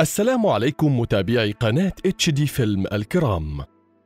السلام عليكم متابعي قناة اتش دي فيلم الكرام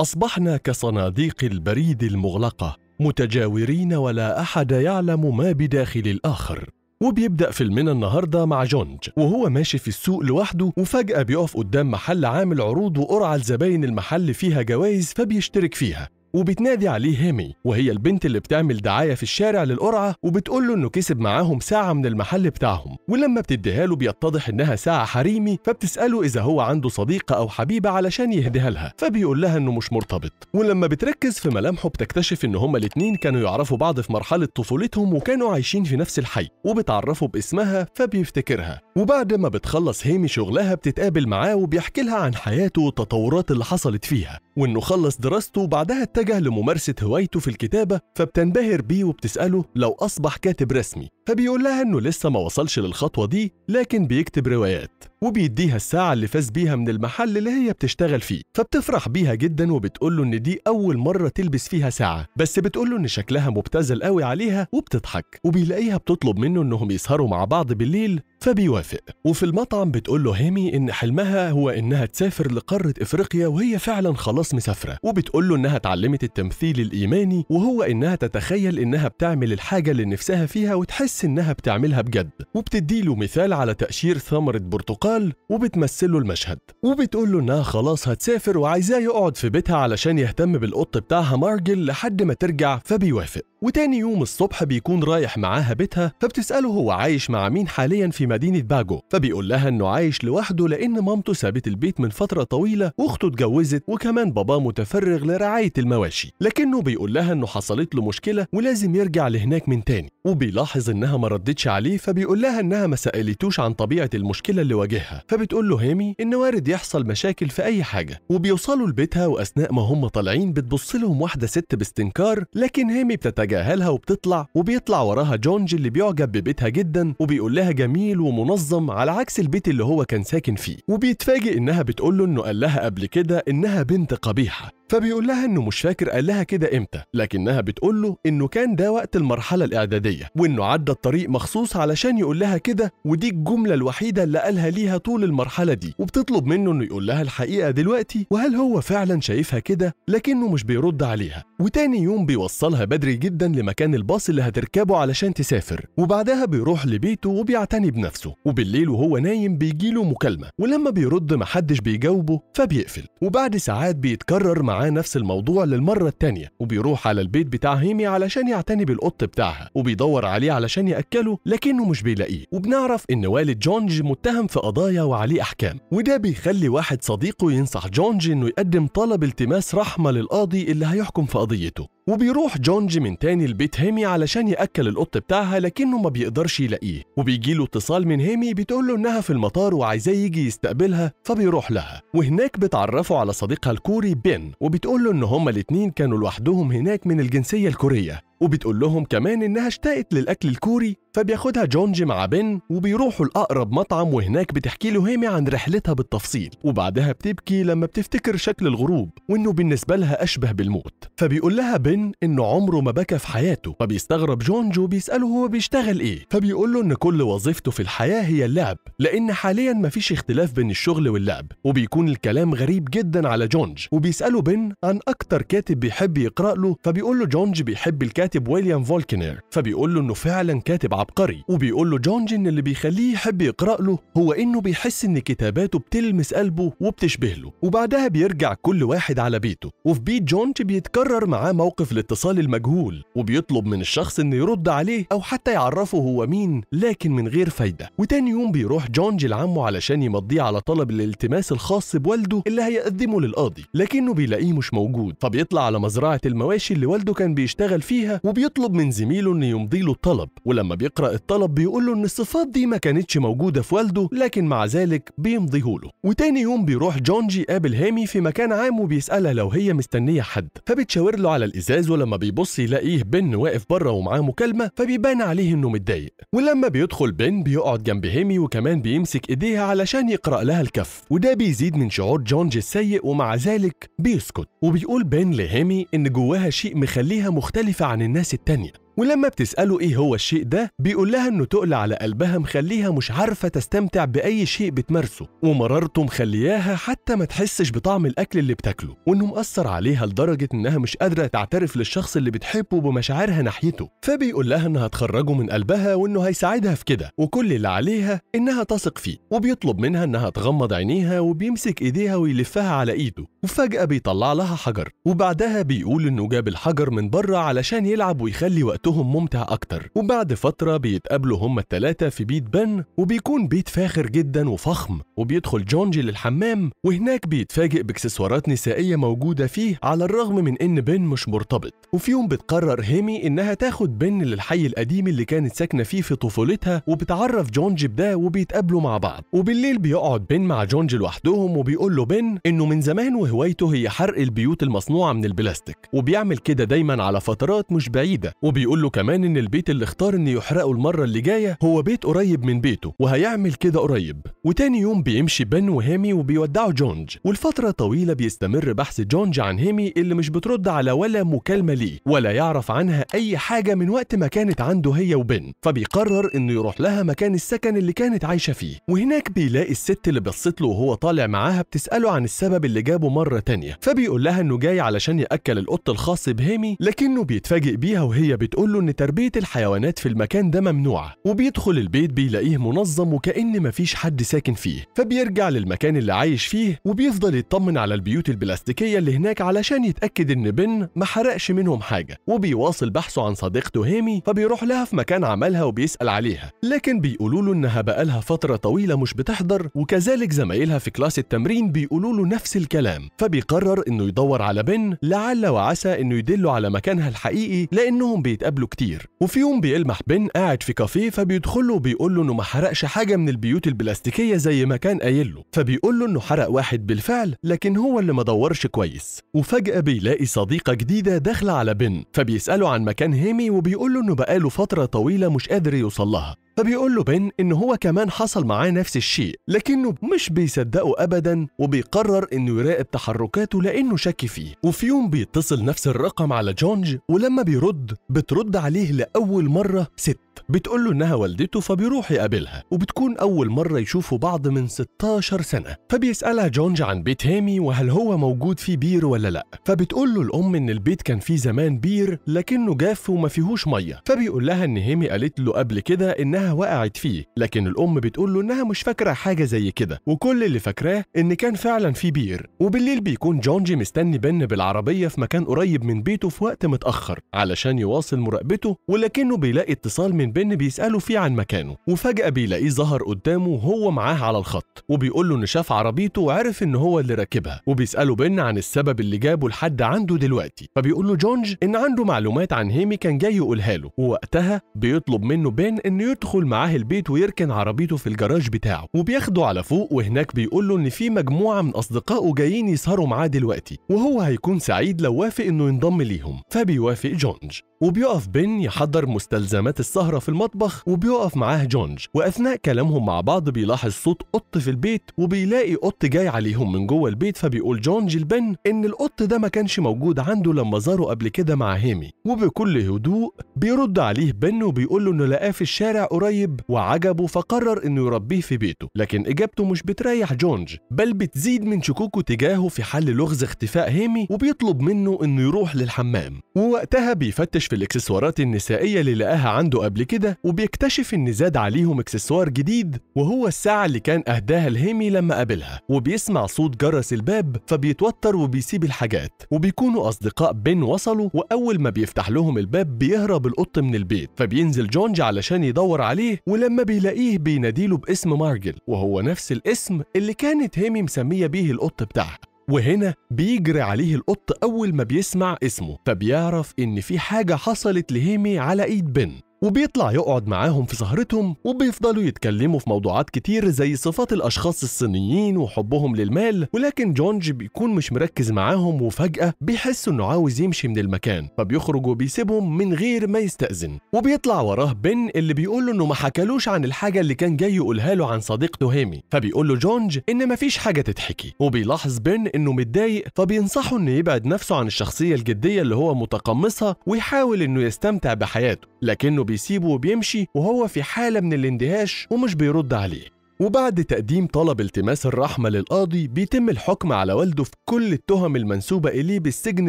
أصبحنا كصناديق البريد المغلقة متجاورين ولا أحد يعلم ما بداخل الآخر وبيبدأ فيلمنا النهاردة مع جونج وهو ماشي في السوق لوحده وفجأة بيقف قدام محل عامل عروض وقرعة لزباين المحل فيها جوائز فبيشترك فيها وبتنادي عليه هيمي وهي البنت اللي بتعمل دعاية في الشارع للقرعة وبتقول له إنه كسب معاهم ساعة من المحل بتاعهم ولما بتديها له بيتضح إنها ساعة حريمي فبتسأله إذا هو عنده صديقة أو حبيبة علشان يهديها لها فبيقول لها إنه مش مرتبط ولما بتركز في ملامحه بتكتشف إن هما الاتنين كانوا يعرفوا بعض في مرحلة طفولتهم وكانوا عايشين في نفس الحي وبتعرفه باسمها فبيفتكرها وبعد ما بتخلص هيمي شغلها بتتقابل معاه وبيحكي لها عن حياته والتطورات اللي حصلت فيها وإنه خلص دراسته وبعدها اتجه لممارسة هوايته في الكتابة فبتنبهر بيه وبتسأله لو أصبح كاتب رسمي فبيقول لها انه لسه ما وصلش للخطوه دي لكن بيكتب روايات وبيديها الساعه اللي فاز بيها من المحل اللي هي بتشتغل فيه فبتفرح بيها جدا وبتقول له ان دي اول مره تلبس فيها ساعه بس بتقول له ان شكلها مبتذل قوي عليها وبتضحك وبيلاقيها بتطلب منه انهم يسهروا مع بعض بالليل فبيوافق وفي المطعم بتقول له هيمي ان حلمها هو انها تسافر لقاره افريقيا وهي فعلا خلاص مسافره وبتقول له انها اتعلمت التمثيل الايماني وهو انها تتخيل انها بتعمل الحاجه اللي نفسها فيها وتحس بتحس إنها بتعملها بجد وبتديله مثال على تقشير ثمرة برتقال وبتمثله المشهد وبتقوله إنها خلاص هتسافر وعايزاه يقعد في بيتها علشان يهتم بالقط بتاعها مارجل لحد ما ترجع فبيوافق وتاني يوم الصبح بيكون رايح معاها بيتها فبتسأله هو عايش مع مين حاليا في مدينة باجو فبيقول لها انه عايش لوحده لان مامته سابت البيت من فترة طويلة واخته اتجوزت وكمان باباه متفرغ لرعاية المواشي لكنه بيقول لها انه حصلت له مشكلة ولازم يرجع لهناك من تاني وبيلاحظ انها ما ردتش عليه فبيقول لها انها ما سألتوش عن طبيعة المشكلة اللي واجهها فبتقول له هيمي ان وارد يحصل مشاكل في اي حاجة وبيوصلوا لبيتها واثناء ما هم طالعين بتبص لهم واحدة ست باستنكار لكن هيمي بتتجاهل بيتجاهلها وبتطلع وبيطلع وراها جونج اللي بيعجب ببيتها جدا وبيقول لها جميل ومنظم على عكس البيت اللي هو كان ساكن فيه وبيتفاجئ انها بتقول له انه قال لها قبل كده انها بنت قبيحه فبيقول لها انه مش فاكر قال لها كده امتى لكنها بتقول له انه كان ده وقت المرحله الاعداديه وانه عدى الطريق مخصوص علشان يقول لها كده ودي الجمله الوحيده اللي قالها ليها طول المرحله دي وبتطلب منه انه يقول لها الحقيقه دلوقتي وهل هو فعلا شايفها كده لكنه مش بيرد عليها وتاني يوم بيوصلها بدري جدا لمكان الباص اللي هتركبه علشان تسافر وبعدها بيروح لبيته وبيعتني بنفسه وبالليل وهو نايم بيجيله مكالمه ولما بيرد محدش بيجاوبه فبيقفل وبعد ساعات بيتكرر مع معاه نفس الموضوع للمرة التانية وبيروح على البيت بتاع هيمي علشان يعتني بالقط بتاعها وبيدور عليه علشان يأكله لكنه مش بيلاقيه وبنعرف إن والد جونج متهم في قضايا وعليه أحكام وده بيخلي واحد صديقه ينصح جونج إنه يقدم طلب التماس رحمة للقاضي اللي هيحكم في قضيته وبيروح جونج من تاني لبيت هيمي علشان يأكل القط بتاعها لكنه ما بيقدرش يلاقيه وبيجي له اتصال من هيمي بتقول له إنها في المطار وعايزاه يجي يستقبلها فبيروح لها وهناك بتعرفه على صديقها الكوري بين وبتقول له إن هما الاتنين كانوا لوحدهم هناك من الجنسية الكورية وبتقول لهم كمان إنها اشتقت للأكل الكوري فبياخدها جونج مع بن وبيروحوا لأقرب مطعم وهناك بتحكي له هيمي عن رحلتها بالتفصيل وبعدها بتبكي لما بتفتكر شكل الغروب وإنه بالنسبة لها أشبه بالموت فبيقول لها بن إنه عمره ما بكى في حياته فبيستغرب جونج وبيسأله هو بيشتغل إيه فبيقول له إن كل وظيفته في الحياة هي اللعب لأن حاليا مفيش اختلاف بين الشغل واللعب وبيكون الكلام غريب جدا على جونج وبيسأله بن عن أكتر كاتب بيحب يقرأ له فبيقول له جونج بيحب الكاتب الكاتب ويليام فولكنير فبيقول له انه فعلا كاتب عبقري وبيقول له جون جن اللي بيخليه يحب يقرا له هو انه بيحس ان كتاباته بتلمس قلبه وبتشبه له وبعدها بيرجع كل واحد على بيته وفي بيت جونج بيتكرر معاه موقف الاتصال المجهول وبيطلب من الشخص انه يرد عليه او حتى يعرفه هو مين لكن من غير فايده وتاني يوم بيروح جي لعمه علشان يمضيه على طلب الالتماس الخاص بوالده اللي هيقدمه للقاضي لكنه بيلاقيه مش موجود فبيطلع على مزرعه المواشي اللي والده كان بيشتغل فيها وبيطلب من زميله انه يمضي له الطلب ولما بيقرا الطلب بيقول له ان الصفات دي ما كانتش موجوده في والده لكن مع ذلك بيمضيه له وتاني يوم بيروح جونجي قابل هامي في مكان عام وبيسالها لو هي مستنيه حد فبتشاور له على الازاز ولما بيبص يلاقيه بن واقف بره ومعاه مكالمه فبيبان عليه انه متضايق ولما بيدخل بن بيقعد جنب هيمي وكمان بيمسك ايديها علشان يقرا لها الكف وده بيزيد من شعور جونجي السيء ومع ذلك بيسكت وبيقول بن لهيمي ان جواها شيء مخليها مختلفه عن الناس التانية ولما بتسأله إيه هو الشيء ده بيقول لها إنه تقل على قلبها مخليها مش عارفة تستمتع بأي شيء بتمارسه ومرارته مخلياها حتى ما تحسش بطعم الأكل اللي بتاكله وإنه مأثر عليها لدرجة إنها مش قادرة تعترف للشخص اللي بتحبه بمشاعرها ناحيته فبيقول لها إنها تخرجه من قلبها وإنه هيساعدها في كده وكل اللي عليها إنها تثق فيه وبيطلب منها إنها تغمض عينيها وبيمسك إيديها ويلفها على إيده وفجأة بيطلع لها حجر وبعدها بيقول إنه جاب الحجر من بره علشان يلعب ويخلي وقت وقتهم ممتع أكتر وبعد فترة بيتقابلوا هما التلاتة في بيت بن وبيكون بيت فاخر جدا وفخم وبيدخل جونجي للحمام وهناك بيتفاجئ باكسسوارات نسائية موجودة فيه على الرغم من إن بن مش مرتبط وفي يوم بتقرر هيمي إنها تاخد بن للحي القديم اللي كانت ساكنة فيه في طفولتها وبتعرف جونجي بده وبيتقابلوا مع بعض وبالليل بيقعد بن مع جونجي لوحدهم وبيقول له بن إنه من زمان وهوايته هي حرق البيوت المصنوعة من البلاستيك وبيعمل كده دايما على فترات مش بعيدة وبيقول بيقول له كمان ان البيت اللي اختار ان يحرقه المره اللي جايه هو بيت قريب من بيته وهيعمل كده قريب وتاني يوم بيمشي بن وهيمي وبيودعوا جونج والفتره طويله بيستمر بحث جونج عن هيمي اللي مش بترد على ولا مكالمه ليه ولا يعرف عنها اي حاجه من وقت ما كانت عنده هي وبن فبيقرر انه يروح لها مكان السكن اللي كانت عايشه فيه وهناك بيلاقي الست اللي بصت له وهو طالع معاها بتساله عن السبب اللي جابه مره تانيه فبيقول لها انه جاي علشان ياكل القط الخاص بهيمي لكنه بيتفاجئ بيها وهي بتقول بيقول له إن تربية الحيوانات في المكان ده ممنوعة وبيدخل البيت بيلاقيه منظم وكأن مفيش حد ساكن فيه فبيرجع للمكان اللي عايش فيه وبيفضل يطمن على البيوت البلاستيكية اللي هناك علشان يتأكد إن بن ما حرقش منهم حاجة وبيواصل بحثه عن صديقته هيمي فبيروح لها في مكان عملها وبيسأل عليها لكن بيقولوا له إنها بقالها فترة طويلة مش بتحضر وكذلك زمايلها في كلاس التمرين بيقولوا له نفس الكلام فبيقرر إنه يدور على بن لعل وعسى إنه يدله على مكانها الحقيقي لأنهم بيتقابلوا بيقابله كتير وفي يوم بيلمح بن قاعد في كافيه فبيدخل له وبيقول له انه ما حرقش حاجه من البيوت البلاستيكيه زي ما كان قايل له فبيقول له انه حرق واحد بالفعل لكن هو اللي ما دورش كويس وفجاه بيلاقي صديقه جديده داخله على بن فبيساله عن مكان هيمي وبيقول له انه بقاله فتره طويله مش قادر يوصل لها فبيقول له بن إن هو كمان حصل معاه نفس الشيء لكنه مش بيصدقه أبدا وبيقرر إنه يراقب تحركاته لأنه شك فيه وفي يوم بيتصل نفس الرقم على جونج ولما بيرد بترد عليه لأول مرة ست بتقول له انها والدته فبيروح يقابلها وبتكون اول مره يشوفوا بعض من 16 سنه فبيسالها جونج عن بيت هامي وهل هو موجود فيه بير ولا لا فبتقول له الام ان البيت كان فيه زمان بير لكنه جاف وما فيهوش ميه فبيقول لها ان هامي قالت له قبل كده انها وقعت فيه لكن الام بتقول له انها مش فاكره حاجه زي كده وكل اللي فاكراه ان كان فعلا في بير وبالليل بيكون جونجي مستني بن بالعربيه في مكان قريب من بيته في وقت متاخر علشان يواصل مراقبته ولكنه بيلاقي اتصال من بن بيسأله فيه عن مكانه وفجأة بيلاقيه ظهر قدامه وهو معاه على الخط وبيقول له إن شاف عربيته وعرف إن هو اللي راكبها وبيسأله بن عن السبب اللي جابه لحد عنده دلوقتي فبيقول له جونج إن عنده معلومات عن هيمي كان جاي يقولها له ووقتها بيطلب منه بن إنه يدخل معاه البيت ويركن عربيته في الجراج بتاعه وبياخده على فوق وهناك بيقول له إن في مجموعة من أصدقائه جايين يسهروا معاه دلوقتي وهو هيكون سعيد لو وافق إنه ينضم ليهم فبيوافق جونج وبيقف بن يحضر مستلزمات السهرة في المطبخ وبيقف معاه جونج وأثناء كلامهم مع بعض بيلاحظ صوت قط في البيت وبيلاقي قط جاي عليهم من جوه البيت فبيقول جونج لبن إن القط ده ما كانش موجود عنده لما زاره قبل كده مع هيمي وبكل هدوء بيرد عليه بن وبيقول له إنه لقاه في الشارع قريب وعجبه فقرر إنه يربيه في بيته لكن إجابته مش بتريح جونج بل بتزيد من شكوكه تجاهه في حل لغز اختفاء هيمي وبيطلب منه إنه يروح للحمام ووقتها بيفتش بيكتشف الاكسسوارات النسائيه اللي لقاها عنده قبل كده وبيكتشف ان زاد عليهم اكسسوار جديد وهو الساعه اللي كان اهداها لهيمي لما قابلها وبيسمع صوت جرس الباب فبيتوتر وبيسيب الحاجات وبيكونوا اصدقاء بين وصلوا واول ما بيفتح لهم الباب بيهرب القط من البيت فبينزل جونج علشان يدور عليه ولما بيلاقيه بيناديله باسم مارجل وهو نفس الاسم اللي كانت هيمي مسميه بيه القط بتاعها وهنا بيجري عليه القط أول ما بيسمع اسمه فبيعرف إن في حاجة حصلت لهيمي على إيد بن وبيطلع يقعد معاهم في سهرتهم وبيفضلوا يتكلموا في موضوعات كتير زي صفات الأشخاص الصينيين وحبهم للمال ولكن جونج بيكون مش مركز معاهم وفجأة بيحس إنه عاوز يمشي من المكان فبيخرج وبيسيبهم من غير ما يستأذن وبيطلع وراه بن اللي بيقول له إنه ما حكالوش عن الحاجة اللي كان جاي يقولها له عن صديقته هيمي فبيقول له جونج إن مفيش حاجة تتحكي وبيلاحظ بن إنه متضايق فبينصحه إنه يبعد نفسه عن الشخصية الجدية اللي هو متقمصها ويحاول إنه يستمتع بحياته لكنه بيسيبه وبيمشي وهو في حالة من الاندهاش ومش بيرد عليه وبعد تقديم طلب التماس الرحمة للقاضي بيتم الحكم على والده في كل التهم المنسوبة إليه بالسجن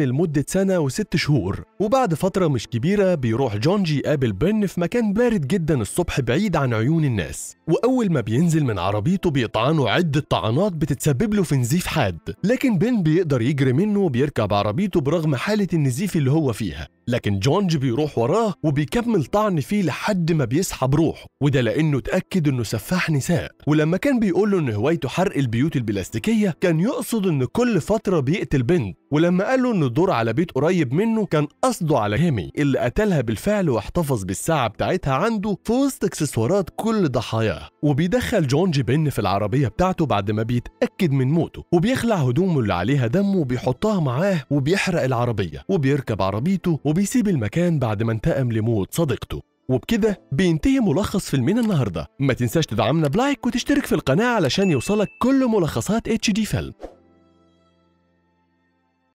لمدة سنة وست شهور وبعد فترة مش كبيرة بيروح جونجي يقابل بن في مكان بارد جدا الصبح بعيد عن عيون الناس وأول ما بينزل من عربيته بيطعنه عدة طعنات بتتسبب له في نزيف حاد لكن بن بيقدر يجري منه وبيركب عربيته برغم حالة النزيف اللي هو فيها لكن جونج بيروح وراه وبيكمل طعن فيه لحد ما بيسحب روحه وده لانه اتاكد انه سفاح نساء ولما كان بيقول له ان هوايته حرق البيوت البلاستيكيه كان يقصد ان كل فتره بيقتل بنت ولما قال له ان الدور على بيت قريب منه كان قصده على هيمي اللي قتلها بالفعل واحتفظ بالساعه بتاعتها عنده في وسط اكسسوارات كل ضحاياها وبيدخل جون جيبن في العربيه بتاعته بعد ما بيتاكد من موته وبيخلع هدومه اللي عليها دم وبيحطها معاه وبيحرق العربيه وبيركب عربيته وبيسيب المكان بعد ما انتقم لموت صديقته وبكده بينتهي ملخص فيلمنا النهارده ما تنساش تدعمنا بلايك وتشترك في القناه علشان يوصلك كل ملخصات اتش دي فيلم